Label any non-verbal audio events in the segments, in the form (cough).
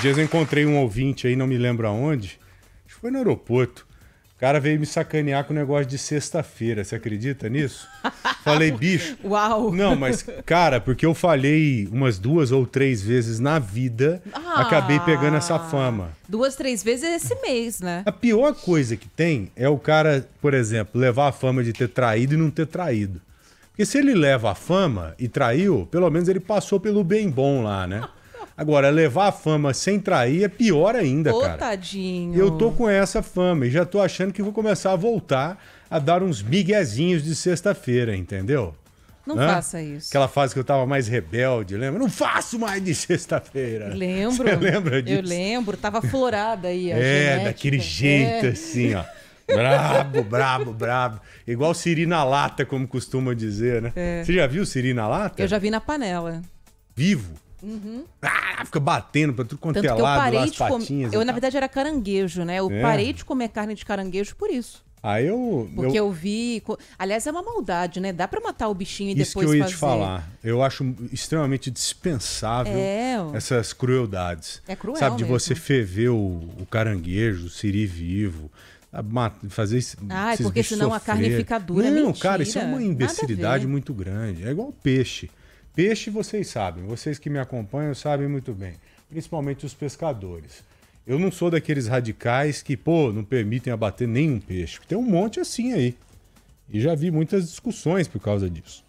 dias eu encontrei um ouvinte aí, não me lembro aonde. Acho que foi no aeroporto. O cara veio me sacanear com o negócio de sexta-feira. Você acredita nisso? (laughs) Falei, bicho. Uau! Não, mas, cara, porque eu falhei umas duas ou três vezes na vida, ah, acabei pegando essa fama. Duas, três vezes é esse mês, né? A pior coisa que tem é o cara, por exemplo, levar a fama de ter traído e não ter traído. Porque se ele leva a fama e traiu, pelo menos ele passou pelo bem bom lá, né? Agora, levar a fama sem trair é pior ainda, Ô, cara. tadinho. Eu tô com essa fama e já tô achando que vou começar a voltar a dar uns miguezinhos de sexta-feira, entendeu? Não Hã? faça isso. Aquela fase que eu tava mais rebelde, lembra? Não faço mais de sexta-feira. (laughs) Lembro. Você lembra disso? Eu lembro, tava florada aí. A é, genética. daquele jeito é. assim, ó. Brabo, brabo, brabo. Igual Siri na lata, como costuma dizer, né? É. Você já viu Siri na lata? Eu já vi na panela. Vivo? Uhum. Ah, fica batendo pra tudo quanto Tanto é lado, eu parei de patinhas. Eu, na verdade, era caranguejo, né? Eu é. parei de comer carne de caranguejo por isso. Aí eu. Porque eu, eu vi. Aliás, é uma maldade, né? Dá pra matar o bichinho e isso depois. Isso que eu ia fazer... te falar. Eu acho extremamente dispensável é... essas crueldades. É cruel. Sabe, de mesmo. você ferver o, o caranguejo, o siri vivo fazer isso. Ah, porque senão sofrer. a carne fica dura. Não, é cara, isso é uma imbecilidade muito grande. É igual peixe. Peixe, vocês sabem, vocês que me acompanham sabem muito bem, principalmente os pescadores. Eu não sou daqueles radicais que, pô, não permitem abater nenhum peixe. Tem um monte assim aí. E já vi muitas discussões por causa disso.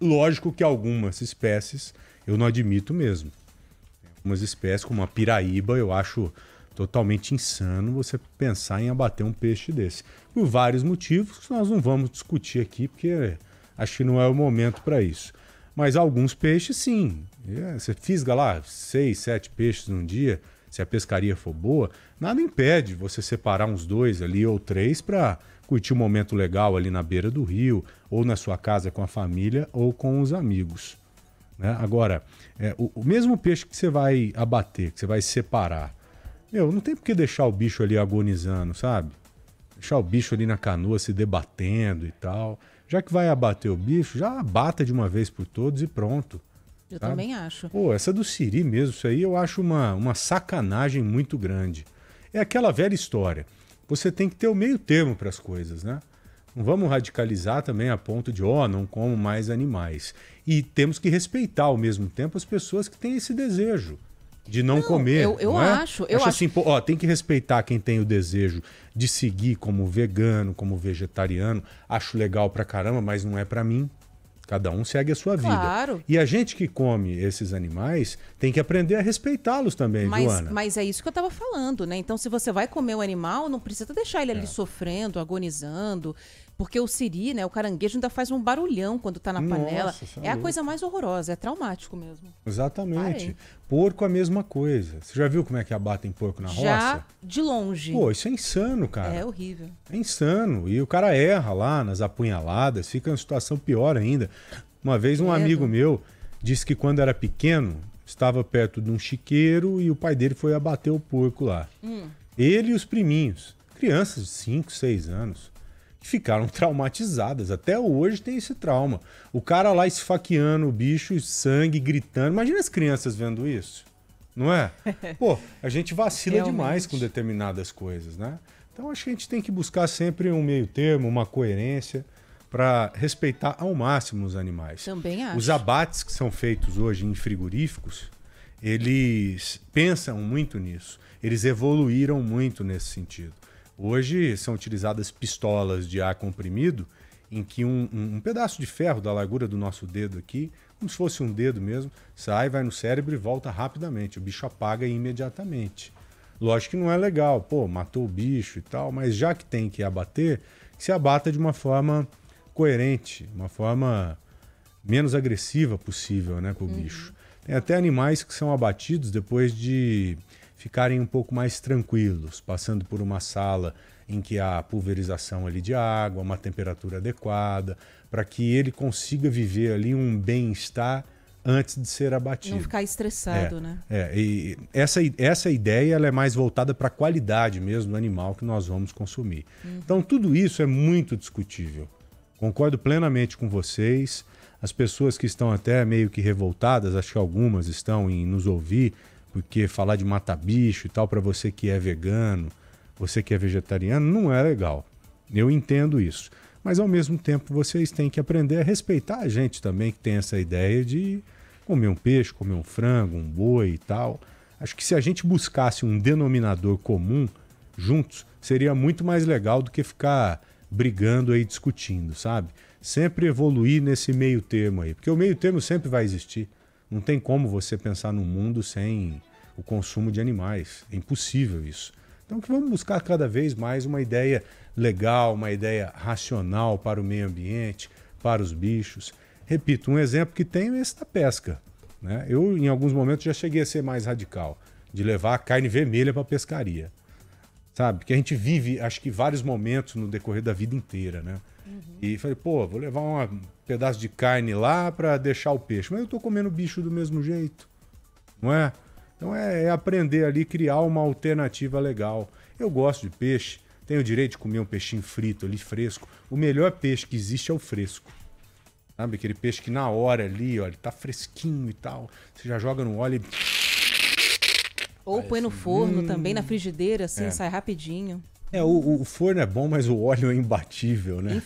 Lógico que algumas espécies eu não admito mesmo. Tem algumas espécies, como a piraíba, eu acho totalmente insano você pensar em abater um peixe desse. Por vários motivos que nós não vamos discutir aqui, porque acho que não é o momento para isso. Mas alguns peixes, sim. É, você fisga lá seis, sete peixes num dia, se a pescaria for boa, nada impede você separar uns dois ali ou três para curtir um momento legal ali na beira do rio, ou na sua casa com a família ou com os amigos. Né? Agora, é, o, o, mesmo peixe que você vai abater, que você vai separar, meu, não tem por que deixar o bicho ali agonizando, sabe? Deixar o bicho ali na canoa se debatendo e tal. Já que vai abater o bicho, já abata de uma vez por todos e pronto. Eu sabe? também acho. Pô, essa do Siri mesmo, isso aí eu acho uma, uma sacanagem muito grande. É aquela velha história. Você tem que ter o meio termo para as coisas, né? Não vamos radicalizar também a ponto de, ó, oh, não como mais animais. E temos que respeitar ao mesmo tempo as pessoas que têm esse desejo de não, não comer. Eu, eu não é? acho. Eu acho, acho assim, pô, ó, tem que respeitar quem tem o desejo de seguir como vegano, como vegetariano. Acho legal pra caramba, mas não é pra mim. Cada um segue a sua vida. Claro. E a gente que come esses animais tem que aprender a respeitá-los também, mas, Joana. Mas é isso que eu estava falando, né? Então, se você vai comer o um animal, não precisa deixar ele é. ali sofrendo, agonizando. Porque o siri, né, o caranguejo ainda faz um barulhão quando está na Nossa, panela. É, é, a coisa mais horrorosa, é traumático mesmo. Exatamente. Parei. Porco é a mesma coisa. Você já viu como é que abatem porco na já roça? de longe. Pô, isso é insano, cara. É horrível. É insano. E o cara erra lá nas apunhaladas, fica em situação pior ainda. Uma vez um Medo. amigo meu disse que quando era pequeno, estava perto de um chiqueiro e o pai dele foi abater o porco lá. Hum. Ele e os priminhos, crianças de 5, 6 anos ficaram (laughs) traumatizadas. Até hoje tem esse trauma. O cara lá esfaqueando o bicho, sangue, gritando. Imagina as crianças vendo isso, não é? (laughs) Pô, a gente vacila demais com determinadas coisas, né? Então acho que a gente tem que buscar sempre um meio termo, uma coerência para respeitar ao máximo os animais. Também acho. Os abates que são feitos hoje em frigoríficos, eles pensam muito nisso. Eles evoluíram muito nesse sentido. Hoje são utilizadas pistolas de ar comprimido, em que um, um, um, pedaço de ferro da largura do nosso dedo aqui, como se fosse um dedo mesmo, sai, vai no cérebro e volta rapidamente. O bicho apaga imediatamente. Lógico que não é legal, pô, matou o bicho e tal, mas já que tem que abater, que se abata de uma forma coerente, uma forma menos agressiva possível, né, o uhum. bicho. Tem até animais que são abatidos depois de ficarem um pouco mais tranquilos, passando por uma sala em que há pulverização ali de água, uma temperatura adequada, para que ele consiga viver ali um bem-estar antes de ser abatido. Não ficar estressado, é, né? É, e essa, essa ideia ela é mais voltada para a qualidade mesmo do animal que nós vamos consumir. Uhum. Então, tudo isso é muito discutível. Concordo plenamente com vocês. As pessoas que estão até meio que revoltadas, acho que algumas estão em nos ouvir, porque falar de matar bicho e tal, para você que é vegano, você que é vegetariano, não é legal. Eu entendo isso. Mas, ao mesmo tempo, vocês têm que aprender a respeitar a gente também, que tem essa ideia de comer um peixe, comer um frango, um boi e tal. Acho que se a gente buscasse um denominador comum juntos, seria muito mais legal do que ficar brigando aí, discutindo, sabe? Sempre evoluir nesse meio termo aí, porque o meio termo sempre vai existir. Não tem como você pensar num mundo sem o consumo de animais. É impossível isso. Então que vamos buscar cada vez mais uma ideia legal, uma ideia racional para o meio ambiente, para os bichos. Repito, um exemplo que tenho é esse da pesca. Né? Eu, em alguns momentos, já cheguei a ser mais radical, de levar a carne vermelha para a pescaria. Sabe? Que a gente vive, acho que, vários momentos no decorrer da vida inteira, né? Uhum. E falei, pô, vou levar um pedaço de carne lá para deixar o peixe. Mas eu tô comendo bicho do mesmo jeito, não é? Então é, é aprender ali, criar uma alternativa legal. Eu gosto de peixe, tenho o direito de comer um peixinho frito ali, fresco. O melhor peixe que existe é o fresco. Sabe? Aquele peixe que na hora ali, ó, ele tá fresquinho e tal. Você já joga no óleo e. Ou Parece... põe no assim, forno hum... também, na frigideira, assim, é. sai rapidinho. É, o, o, forno é bom, mas o óleo é imbatível, né? Infe...